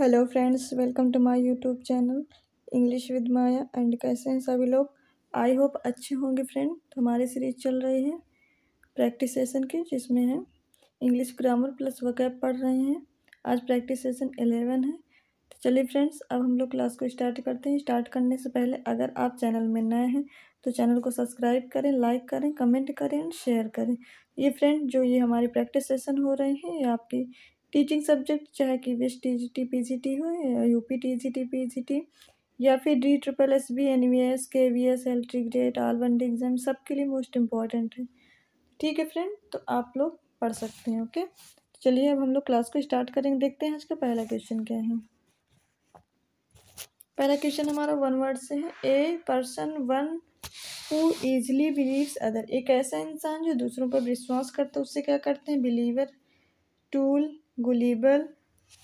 hello friends welcome to my YouTube channel English with Maya and कैसे हैं सभी लोग आई होप अच्छे होंगे फ्रेंड तो हमारी सीरीज चल रही है प्रैक्टिस सेशन की जिसमें हम इंग्लिश ग्रामर प्लस वकैब पढ़ रहे हैं आज प्रैक्टिस सेशन एलेवन है तो चलिए फ्रेंड्स अब हम लोग क्लास को स्टार्ट करते हैं स्टार्ट करने से पहले अगर आप चैनल में नए हैं तो चैनल को सब्सक्राइब करें लाइक करें कमेंट करें एंड शेयर करें ये फ्रेंड जो ये हमारी प्रैक्टिस सेशन हो रहे हैं ये आपकी टीचिंग सब्जेक्ट चाहे कि S T G T P G T हो U P T G T P G T या फिर D triple S B N V S K V S L T grade all one day exam सब के लिए most important है ठीक है friend तो आप लोग पढ़ सकते हैं ओके तो चलिए अब हम लोग क्लास को स्टार्ट करेंगे देखते हैं आज का पहला क्वेश्चन क्या है पहला क्वेश्चन हमारा वन वर्ड से है a person one who easily believes other एक ऐसा इंसान जो दूसरों पर विश्वास करता है उससे क्या करते हैं बिलीवर टूल गुलीबल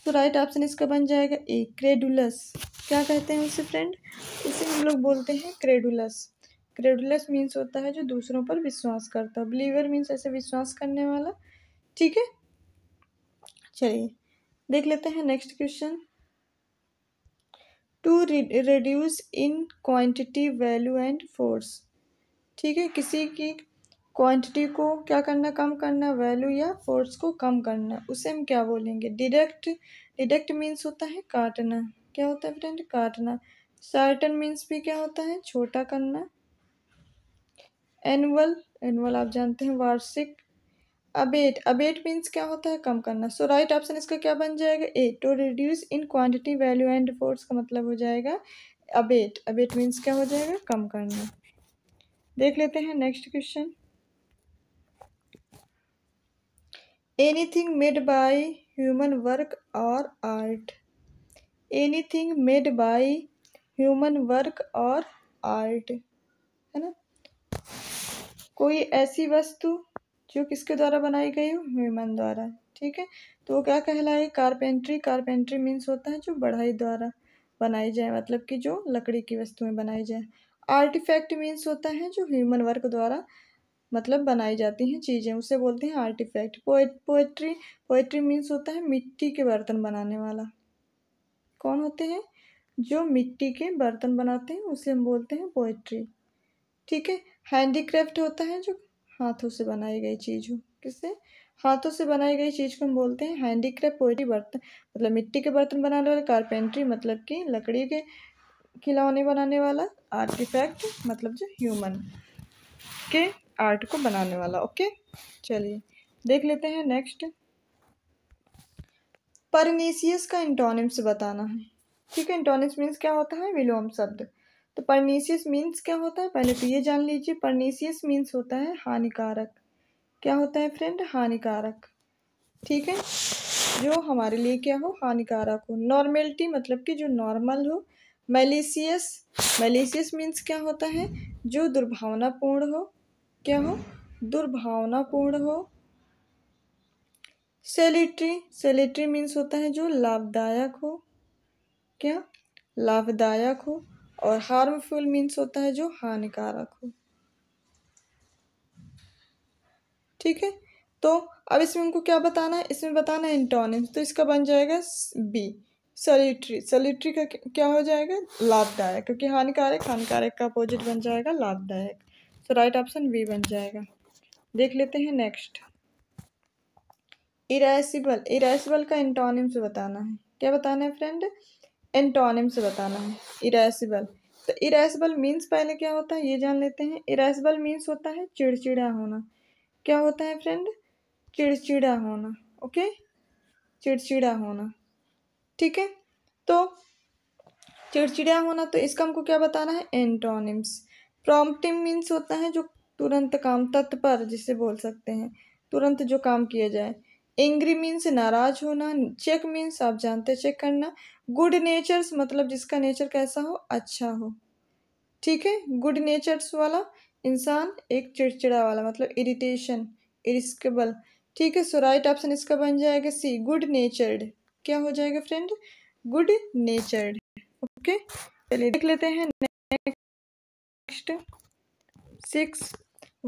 तो राइट ऑप्शन इसका बन जाएगा ए क्रेडुलस क्या कहते हैं उसे फ्रेंड इसे हम लोग बोलते हैं क्रेडुलस क्रेडुलस मीन्स होता है जो दूसरों पर विश्वास करता है बिलीवर मीन्स ऐसे विश्वास करने वाला ठीक है चलिए देख लेते हैं next question to reduce in quantity value and force ठीक है किसी की क्वांटिटी को क्या करना कम करना वैल्यू या फोर्स को कम करना उसे हम क्या बोलेंगे डिडक्ट डिडक्ट मीन्स होता है काटना क्या होता है फ्रेंड काटना सर्टन मीन्स भी क्या होता है छोटा करना एनुअल एनुअल आप जानते हैं वार्षिक अबेट अबेट मीन्स क्या होता है कम करना सो राइट ऑप्शन इसका क्या बन जाएगा A to reduce in quantity value and force का मतलब हो जाएगा अबेट अबेट मीन्स क्या हो जाएगा कम करना देख लेते हैं next question anything made by human work or art anything made by human work or art है ना कोई ऐसी वस्तु जो किसके द्वारा बनाई गई हो ह्यूमन द्वारा ठीक है तो वो क्या कहलाए कारपेंट्री कारपेंट्री मीन्स होता है जो बढ़ाई द्वारा बनाई जाए मतलब कि जो लकड़ी की वस्तुएं बनाई जाए आर्टिफैक्ट मीन्स होता है जो ह्यूमन वर्क द्वारा मतलब बनाई जाती हैं चीज़ें उसे बोलते हैं आर्टिफैक्ट पोएट्री पोएट्री मीन्स होता है मिट्टी के बर्तन बनाने वाला कौन होते हैं जो मिट्टी के बर्तन बनाते हैं उसे हम बोलते हैं पोएट्री ठीक है हैंडीक्राफ्ट होता है जो हाथों से बनाई गई चीज़ हो किससे हाथों से बनाई गई चीज़ को हम बोलते हैं हैंडीक्राफ्ट पोएट्री बर्तन मतलब मिट्टी के बर्तन बनाने वाले कारपेंट्री मतलब कि लकड़ी के खिलौने बनाने वाला आर्टिफैक्ट मतलब जो ह्यूमन के आर्ट को बनाने वाला ओके चलिए देख लेते हैं नेक्स्ट परनीसियस का इंटोनिम्स बताना है ठीक है इंटोनिम्स मीन्स क्या होता है विलोम शब्द तो परनीसियस मीन्स क्या होता है पहले तो ये जान लीजिए परनीसियस मीन्स होता है हानिकारक क्या होता है फ्रेंड हानिकारक ठीक है जो हमारे लिए क्या हो हानिकारक हो नॉर्मेलिटी मतलब कि जो नॉर्मल हो मेलिसियस मेलिसियस मीन्स क्या होता है जो दुर्भावनापूर्ण हो क्या हो दुर्भावनापूर्ण हो सेलिट्री सेलिट्री मीन्स होता है जो लाभदायक हो क्या लाभदायक हो और हार्मफुल मीन्स होता है जो हानिकारक हो ठीक है तो अब इसमें उनको क्या बताना है इसमें बताना है एंटोनिम्स तो इसका बन जाएगा बी सलिट्री सलिट्री का क्या हो जाएगा लाभदायक क्योंकि हानिकारक हानिकारक का अपोजिट बन जाएगा लाभदायक तो राइट ऑप्शन बी बन जाएगा देख लेते हैं नेक्स्ट इरासिबल इरासिबल का एंटोनिम से बताना है क्या बताना है फ्रेंड एंटोनिम से बताना है इरासिबल तो इरेसिबल मीन्स पहले क्या होता है ये जान लेते हैं इरेसिबल मीन्स होता है चिड़चिड़ा होना क्या होता है फ्रेंड चिड़चिड़ा होना ओके चिड़चिड़ा होना ठीक है तो चिड़चिड़ा होना तो इसका हमको क्या बताना है एंटोनिम्स प्रॉम्प्टिंग मीन्स होता है जो तुरंत काम तत्पर जिसे बोल सकते हैं तुरंत जो काम किया जाए एंग्री मीन्स नाराज होना चेक मीन्स आप जानते चेक करना गुड नेचर्स मतलब जिसका नेचर कैसा हो अच्छा हो ठीक है गुड नेचर्स वाला इंसान एक चिड़चिड़ा वाला मतलब इरिटेशन इरिस्केबल ठीक है सो राइट ऑप्शन इसका बन जाएगा सी गुड नेचर्ड क्या हो जाएगा फ्रेंड गुड नेचर्ड ओके चलिए देख लेते हैं next six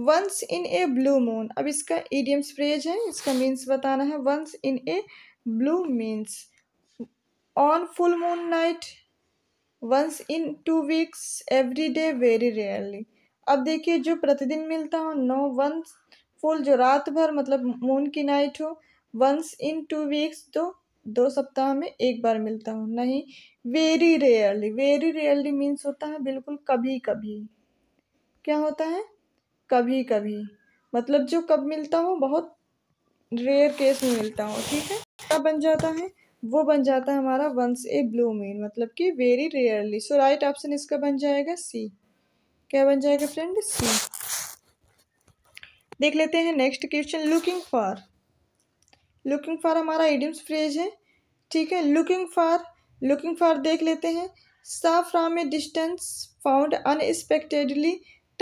once in a blue moon अब इसका ईडियम्स फ्रेज है इसका मीन्स बताना है once in a blue means on full moon night once in two weeks every day very rarely अब देखिए जो प्रतिदिन मिलता हो नो वंस फुल जो रात भर मतलब मून की नाइट हो वंस इन टू वीक्स तो दो सप्ताह में एक बार मिलता हो नहीं very rarely very rarely means होता है बिल्कुल कभी कभी क्या होता है कभी कभी मतलब जो कब मिलता हो बहुत रेयर केस में मिलता हो ठीक है क्या बन जाता है वो बन जाता है हमारा वंस ए ब्लू मीन मतलब कि very rarely so right option इसका बन जाएगा सी क्या बन जाएगा फ्रेंड सी देख लेते हैं next question looking for looking for हमारा इडियम्स फ्रेज है ठीक है लुकिंग फॉर लुकिंग फॉर देख लेते हैं सा from a distance found unexpectedly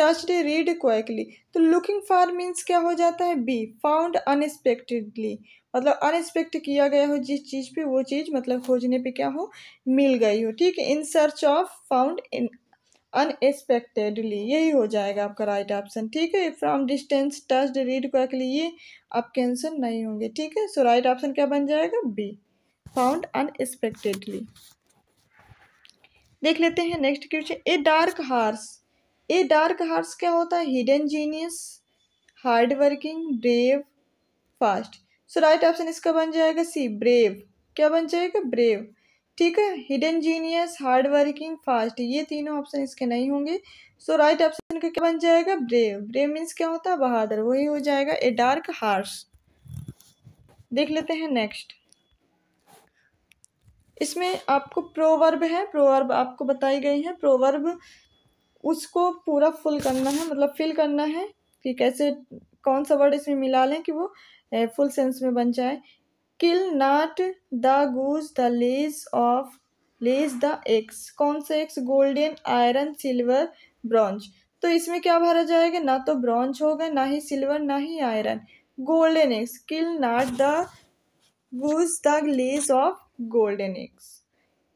touched read quickly तो लुकिंग फॉर मीन्स क्या हो जाता है बी फाउंड अनएक्सपेक्टेडली मतलब अनएक्सपेक्ट किया गया हो जिस चीज़ पे वो चीज़ मतलब खोजने पे क्या हो मिल गई हो ठीक है in search of found in unexpectedly यही हो जाएगा आपका राइट ऑप्शन ठीक है from distance touch read quickly ये आपके आंसर नहीं होंगे ठीक है सो राइट ऑप्शन क्या बन जाएगा बी फाउंड अनएक्सपेक्टेडली देख लेते हैं next question a dark horse a dark horse क्या होता है hidden genius hard working brave fast so right option इसका बन जाएगा सी ब्रेव क्या बन जाएगा ब्रेव ठीक है hidden genius hard working fast ये तीनों ऑप्शन इसके नहीं होंगे सो राइट ऑप्शन का क्या बन जाएगा ब्रेव ब्रेव मीन्स क्या होता है बहादुर वही हो जाएगा ए डार्क हार्स देख लेते हैं नेक्स्ट इसमें आपको प्रोवर्ब है प्रोवर्ब आपको बताई गई है प्रोवर्ब उसको पूरा फुल करना है मतलब फिल करना है कि कैसे कौन सा वर्ड इसमें मिला लें कि वो फुल सेंस में बन जाए kill not the goose the lays of lays the eggs कौन सा eggs golden iron silver bronze तो इसमें क्या भरा जाएगा ना तो ब्रॉन्ज होगा ना ही सिल्वर ना ही iron golden eggs kill not the goose the lays of golden eggs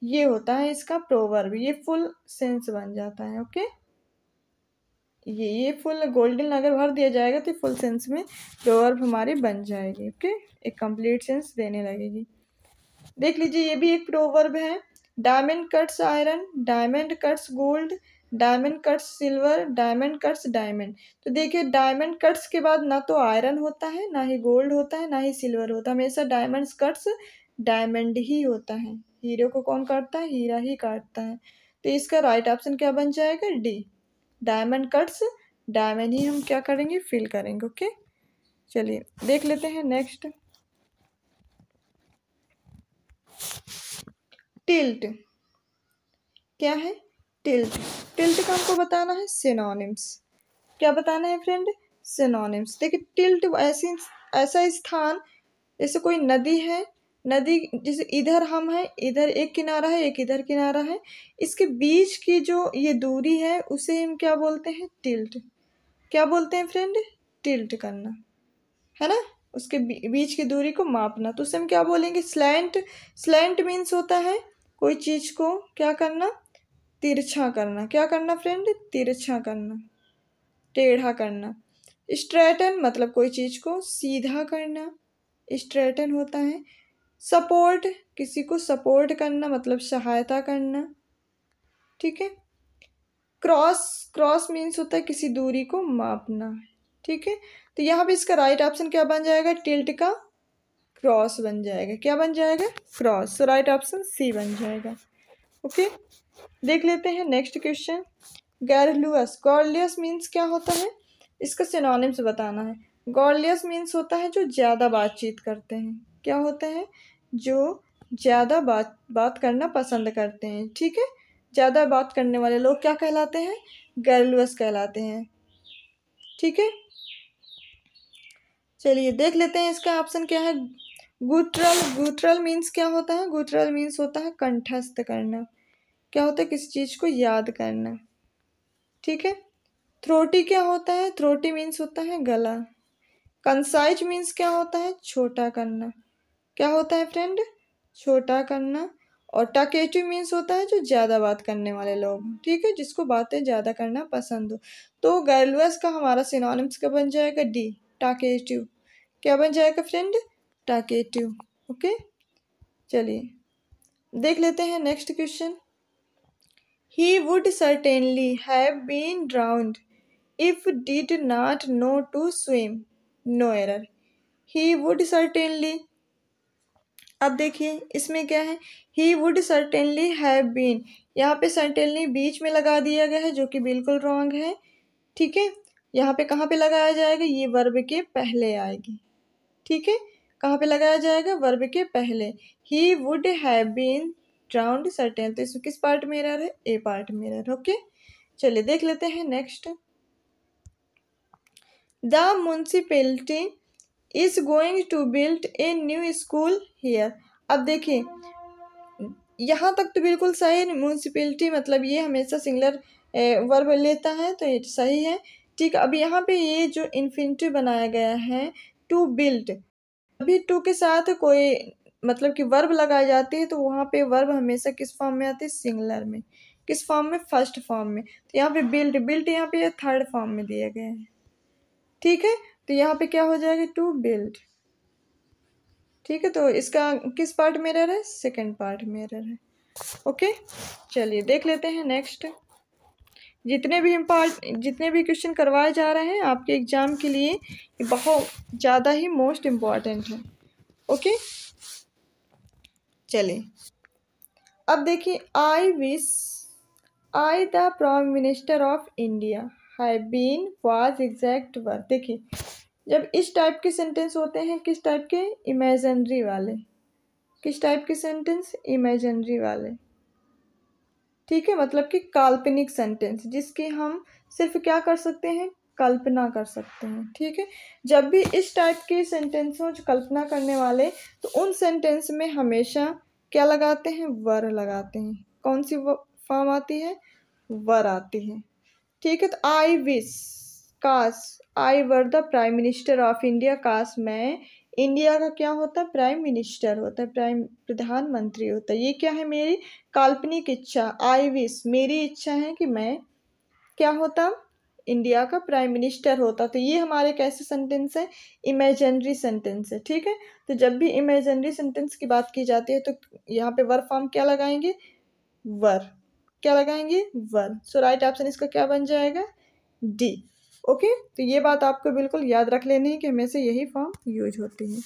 ये होता है इसका प्रोवर्ब ये फुल सेंस बन जाता है ओके ये ये फुल गोल्डन अगर भर दिया जाएगा तो फुल सेंस में प्रोवर्ब हमारी बन जाएगी ओके एक कंप्लीट सेंस देने लगेगी देख लीजिए ये भी एक प्रोवर्ब है diamond cuts iron diamond cuts gold diamond cuts silver diamond cuts diamond तो देखिए डायमंड कट्स के बाद ना तो आयरन होता है ना ही गोल्ड होता है ना ही सिल्वर होता है हमेशा डायमंड कट्स डायमंड ही होता है हीरो को कौन काटता है हीरा ही काटता है तो इसका राइट ऑप्शन क्या बन जाएगा डी डायमंड कट्स डायमंड ही हम क्या करेंगे फिल करेंगे ओके चलिए देख लेते हैं नेक्स्ट टिल्ट क्या है टिल्ट टिल्ट का हमको बताना है सिनोनिम्स क्या बताना है फ्रेंड सिनोनिम्स देखिए टिल्ट ऐसी ऐसा स्थान जैसे कोई नदी है नदी जैसे इधर हम हैं इधर एक किनारा है एक इधर किनारा है इसके बीच की जो ये दूरी है उसे हम क्या बोलते हैं टिल्ट क्या बोलते हैं फ्रेंड टिल्ट करना है ना उसके बीच की दूरी को मापना तो उसे हम क्या बोलेंगे स्लैंट स्लैंट मीन्स होता है कोई चीज़ को क्या करना तिरछा करना क्या करना फ्रेंड तिरछा करना टेढ़ा करना स्ट्रेटन मतलब कोई चीज़ को सीधा करना स्ट्रेटन होता है सपोर्ट किसी को सपोर्ट करना मतलब सहायता करना ठीक है क्रॉस क्रॉस मीन्स होता है किसी दूरी को मापना ठीक है तो यहाँ पे इसका राइट ऑप्शन क्या बन जाएगा टिल्ट का क्रॉस बन जाएगा क्या बन जाएगा क्रॉस राइट ऑप्शन सी बन जाएगा ओके देख लेते हैं नेक्स्ट क्वेश्चन गैरलुअस गॉडलियस मीन्स क्या होता है इसका सिनोनिम्स बताना है गॉडलियस मीन्स होता है जो ज़्यादा बातचीत करते हैं क्या होते हैं जो ज़्यादा बात बात करना पसंद करते हैं ठीक है ज़्यादा बात करने वाले लोग क्या कहलाते हैं गर्लवस कहलाते हैं ठीक है चलिए देख लेते हैं इसका ऑप्शन क्या है गुटरल गुटरल मीन्स क्या होता है गुटरल मीन्स होता है कंठस्थ करना क्या होता है किसी चीज़ को याद करना ठीक है थ्रोटी क्या होता है थ्रोटी मीन्स होता है गला कंसाइज मीन्स क्या होता है छोटा करना क्या होता है फ्रेंड छोटा करना और टकेटिव मीन्स होता है जो ज़्यादा बात करने वाले लोग ठीक है जिसको बातें ज़्यादा करना पसंद हो तो गर्लवर्स का हमारा सिनोनिम्स का बन जाएगा डी टाकेटिव क्या बन जाएगा फ्रेंड टाकेटिव ओके चलिए देख लेते हैं next question he would certainly have been drowned if did not know to swim no error he would certainly अब देखिए इसमें क्या है he would certainly have been यहाँ पे सर्टेनली बीच में लगा दिया गया है जो कि बिल्कुल रॉन्ग है ठीक है यहाँ पे कहाँ पे लगाया जाएगा ये वर्ब के पहले आएगी ठीक है कहाँ पे लगाया जाएगा वर्ब के पहले he would have been drowned certain तो इसमें किस पार्ट में एरर है ए पार्ट में एरर ओके चलिए देख लेते हैं next the municipality is going to build a new school here अब देखिए यहाँ तक तो बिल्कुल सही है म्यूनसिपलिटी मतलब ये हमेशा सिंगलर वर्ब लेता है तो ये सही है ठीक अब यहाँ पे ये जो इन्फिनिटिव बनाया गया है टू बिल्ड अभी टू के साथ कोई मतलब कि वर्ब लगाई जाती है तो वहाँ पे वर्ब हमेशा किस फॉर्म में आती है सिंगलर में किस फॉर्म में फर्स्ट फॉर्म में तो यहाँ पे बिल्ड बिल्ट यहाँ पे थर्ड फॉर्म में दिया गया है ठीक है तो यहाँ पे क्या हो जाएगा टू बिल्ड ठीक है तो इसका किस पार्ट में रहा है सेकेंड पार्ट में एरर है ओके चलिए देख लेते हैं नेक्स्ट जितने भी इम्पार्ट जितने भी क्वेश्चन करवाए जा रहे हैं आपके एग्ज़ाम के लिए बहुत ज़्यादा ही मोस्ट इम्पॉर्टेंट है ओके चलिए अब देखिए I wish I the prime minister of India have been was exact work देखिए जब इस टाइप के सेंटेंस होते हैं किस टाइप के इमेजनरी वाले किस टाइप के सेंटेंस इमेजनरी वाले ठीक है मतलब कि काल्पनिक सेंटेंस जिसकी हम सिर्फ क्या कर सकते हैं कल्पना कर सकते हैं ठीक है जब भी इस टाइप के सेंटेंस हो जो कल्पना करने वाले तो उन सेंटेंस में हमेशा क्या लगाते हैं वर लगाते हैं कौन सी फॉर्म आती है वर आती है ठीक है तो आई विश कास I were the prime minister of India कास मैं इंडिया का क्या होता है प्राइम मिनिस्टर होता है प्राइम प्रधानमंत्री होता है ये क्या है मेरी काल्पनिक इच्छा आई विश मेरी इच्छा है कि मैं क्या होता इंडिया का प्राइम मिनिस्टर होता तो ये हमारे कैसे सेंटेंस है इमेजनरी सेंटेंस है ठीक है तो जब भी इमेजनरी सेंटेंस की बात की जाती है तो यहाँ पे वर फॉर्म क्या लगाएंगे वर क्या लगाएंगे वर सो राइट ऑप्शन इसका क्या बन जाएगा डी ओके तो ये बात आपको बिल्कुल याद रख लेनी है कि हमेशा यही फॉर्म यूज होती है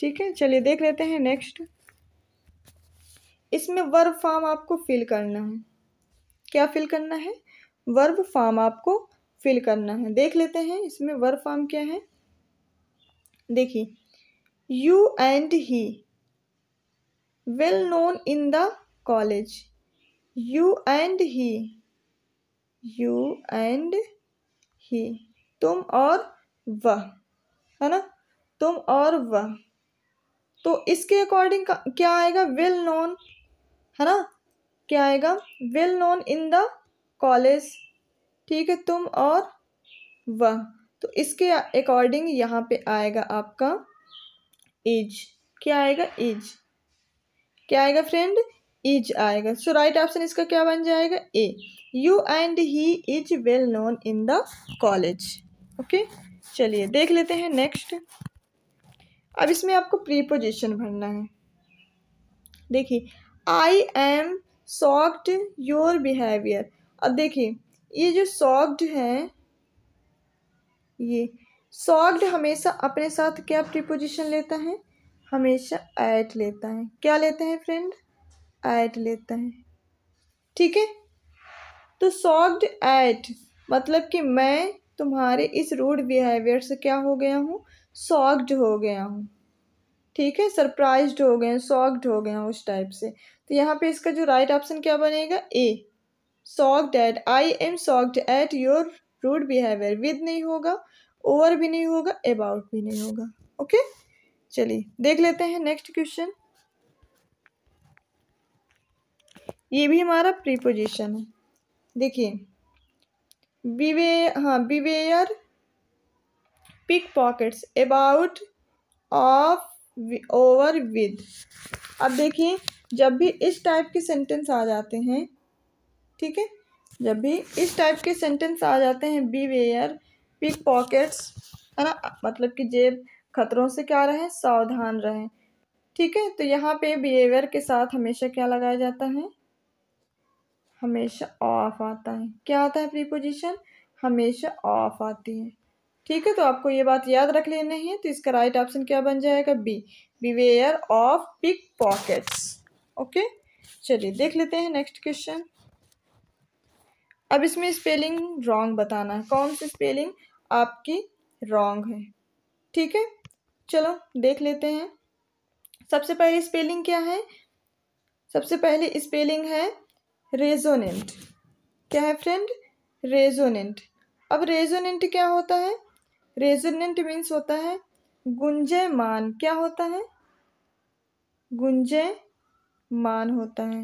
ठीक है चलिए देख लेते हैं नेक्स्ट इसमें वर्ब फॉर्म आपको फिल करना है क्या फिल करना है वर्ब फॉर्म आपको फिल करना है देख लेते हैं इसमें वर्ब फॉर्म क्या है देखिए you and he well known in the college you and he you and he तुम और वह है ना तुम और वह तो इसके अकॉर्डिंग क्या आएगा विल नोन है ना क्या आएगा well known in the college ठीक है तुम और वह तो इसके अकॉर्डिंग यहाँ पे आएगा आपका एज क्या आएगा एज क्या आएगा फ्रेंड इज आएगा सो राइट ऑप्शन इसका क्या बन जाएगा A you and he is well known in the college okay चलिए देख लेते हैं नेक्स्ट अब इसमें आपको प्रीपोजिशन भरना है देखिए I am shocked your behaviour अब देखिए ये जो सॉक्ड है ये सॉक्ड हमेशा अपने साथ क्या प्रीपोजिशन लेता है हमेशा ऐट लेता है क्या लेते हैं फ्रेंड ऐट लेता है ठीक है तो सॉक्ड ऐट मतलब कि मैं तुम्हारे इस रूड बिहेवियर से क्या हो गया हूँ सॉक्ड हो गया हूँ ठीक है सरप्राइज्ड हो गए सॉक्ड हो गए उस टाइप से तो यहाँ पे इसका जो राइट right ऑप्शन क्या बनेगा A shocked at I am shocked at your rude behaviour with नहीं होगा ओवर भी नहीं होगा अबाउट भी नहीं होगा ओके चलिए देख लेते हैं नेक्स्ट क्वेश्चन ये भी हमारा प्रीपोजिशन है देखिए बीवे हाँ beware pickpockets about of over with अब देखिए जब भी इस टाइप के सेंटेंस आ जाते हैं ठीक है जब भी इस टाइप के सेंटेंस आ जाते हैं बी वेयर पिक पॉकेट्स है ना मतलब कि जेब खतरों से क्या रहें सावधान रहें ठीक है तो यहाँ पे बिहेवियर के साथ हमेशा क्या लगाया जाता है हमेशा ऑफ आता है क्या आता है प्रीपोजिशन हमेशा ऑफ आती है ठीक है तो आपको ये बात याद रख लेनी है तो इसका राइट ऑप्शन क्या बन जाएगा B beware of pickpockets okay चलिए देख लेते हैं नेक्स्ट क्वेश्चन अब इसमें स्पेलिंग रॉन्ग बताना है कौन सी स्पेलिंग आपकी रॉन्ग है ठीक है चलो देख लेते हैं सबसे पहले स्पेलिंग क्या है सबसे पहले स्पेलिंग है रेजोनेंट क्या है फ्रेंड रेजोनेंट अब रेजोनेंट क्या होता है रेजोनेंट मीन्स होता है गुंजयमान क्या होता है गुंजयमान होता है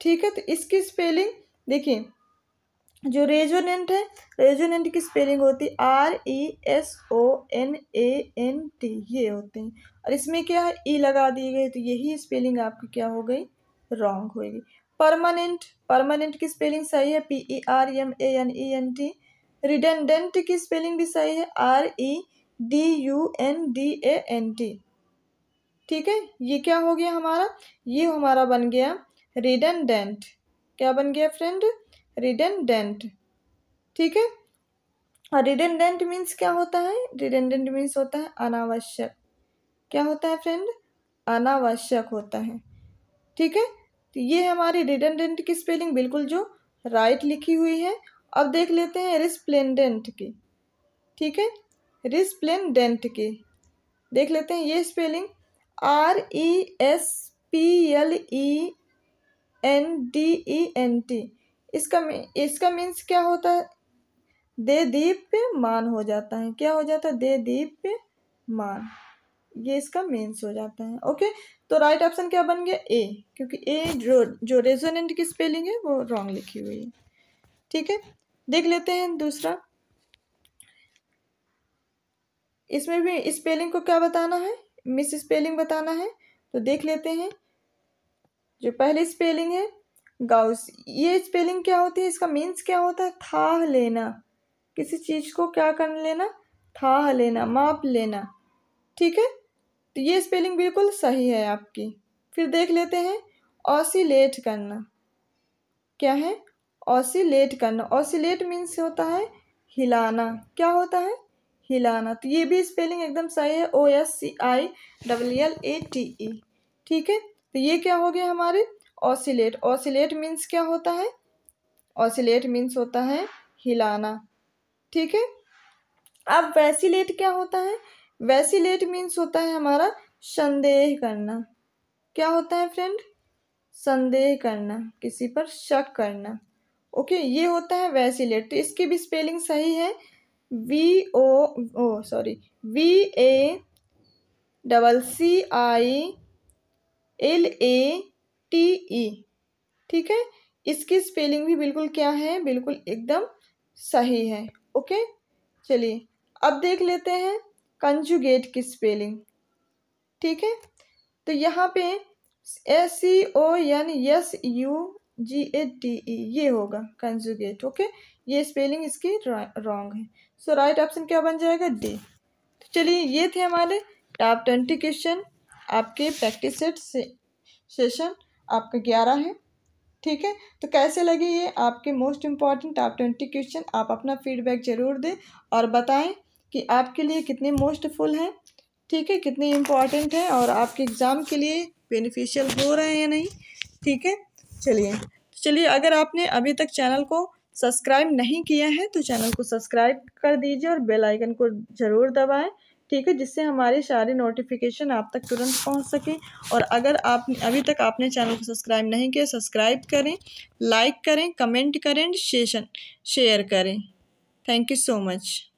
ठीक है तो इसकी स्पेलिंग देखिए जो रेजोनेंट है रेजोनेंट की स्पेलिंग होती है R E S O N A N T ये होते हैं और इसमें क्या है ई e लगा दिए गए तो यही स्पेलिंग आपकी क्या हो गई रॉन्ग होगी परमानेंट परमानेंट की स्पेलिंग सही है P E R M A N E N T redundant की स्पेलिंग भी सही है R E D U N D A N T ठीक है ये क्या हो गया हमारा ये हमारा बन गया रिडेंडेंट क्या बन गया फ्रेंड रिडेंडेंट ठीक है और रिडेंडेंट मीन्स क्या होता है रिडेंडेंट मीन्स होता है अनावश्यक क्या होता है फ्रेंड अनावश्यक होता है ठीक है तो ये हमारी रिडेंडेंट की स्पेलिंग बिल्कुल जो राइट लिखी हुई है अब देख लेते हैं रिस्प्लेंडेंट की ठीक है रिस्प्लेंडेंट की देख लेते हैं ये spelling R E S P L E N D E N T इसका इसका मीन्स क्या होता है दे दीप्य मान हो जाता है क्या हो जाता है दे दीप्य मान ये इसका मेंस हो जाता है ओके तो राइट ऑप्शन क्या बन गया ए क्योंकि ए जो जो रेजोनेंट की स्पेलिंग है वो रॉन्ग लिखी हुई है ठीक है देख लेते हैं दूसरा इसमें भी स्पेलिंग को क्या बताना है मिस स्पेलिंग बताना है तो देख लेते हैं जो पहली स्पेलिंग है गाउस ये स्पेलिंग क्या होती है इसका मीन्स क्या होता है था लेना किसी चीज़ को क्या कर लेना था लेना माप लेना ठीक है तो ये स्पेलिंग बिल्कुल सही है आपकी फिर देख लेते हैं ऑसिलेट करना क्या है ऑसिलेट करना ऑसिलेट मीन्स होता है हिलाना क्या होता है हिलाना तो ये भी स्पेलिंग एकदम सही है O S C I double L A T E ठीक है तो ये क्या हो गया हमारे ऑसिलेट ऑसिलेट मीन्स क्या होता है ऑसिलेट मीन्स होता है हिलाना ठीक है अब वैसीलेट क्या होता है वैसीलेट मीन्स होता है हमारा संदेह करना क्या होता है फ्रेंड संदेह करना किसी पर शक करना ओके ये होता है लेट तो इसकी भी स्पेलिंग सही है V O O sorry V A double C I L A T E ठीक है इसकी स्पेलिंग भी बिल्कुल क्या है बिल्कुल एकदम सही है ओके चलिए अब देख लेते हैं कंजुगेट की स्पेलिंग ठीक है तो यहाँ पे S C O N S U G A T E ये होगा कंजुगेट ओके ये स्पेलिंग इसकी रॉन्ग है सो राइट ऑप्शन क्या बन जाएगा डी तो चलिए ये थे हमारे टॉप ट्वेंटी क्वेश्चन आपके प्रैक्टिस सेट से सेशन आपका ग्यारह है ठीक है तो कैसे लगे ये आपके most important top twenty question आप अपना फीडबैक ज़रूर दें और बताएं कि आपके लिए कितने मोस्टफुल हैं ठीक है कितने इम्पॉर्टेंट हैं और आपके एग्ज़ाम के लिए बेनिफिशियल हो रहे हैं या नहीं ठीक है चलिए तो चलिए अगर आपने अभी तक चैनल को सब्सक्राइब नहीं किया है तो चैनल को सब्सक्राइब कर दीजिए और बेल आइकन को ज़रूर दबाएं ठीक है जिससे हमारे सारे नोटिफिकेशन आप तक तुरंत पहुंच सके और अगर आप अभी तक आपने चैनल को सब्सक्राइब नहीं किया सब्सक्राइब करें लाइक करें कमेंट करें शेयर करें थैंक यू सो मच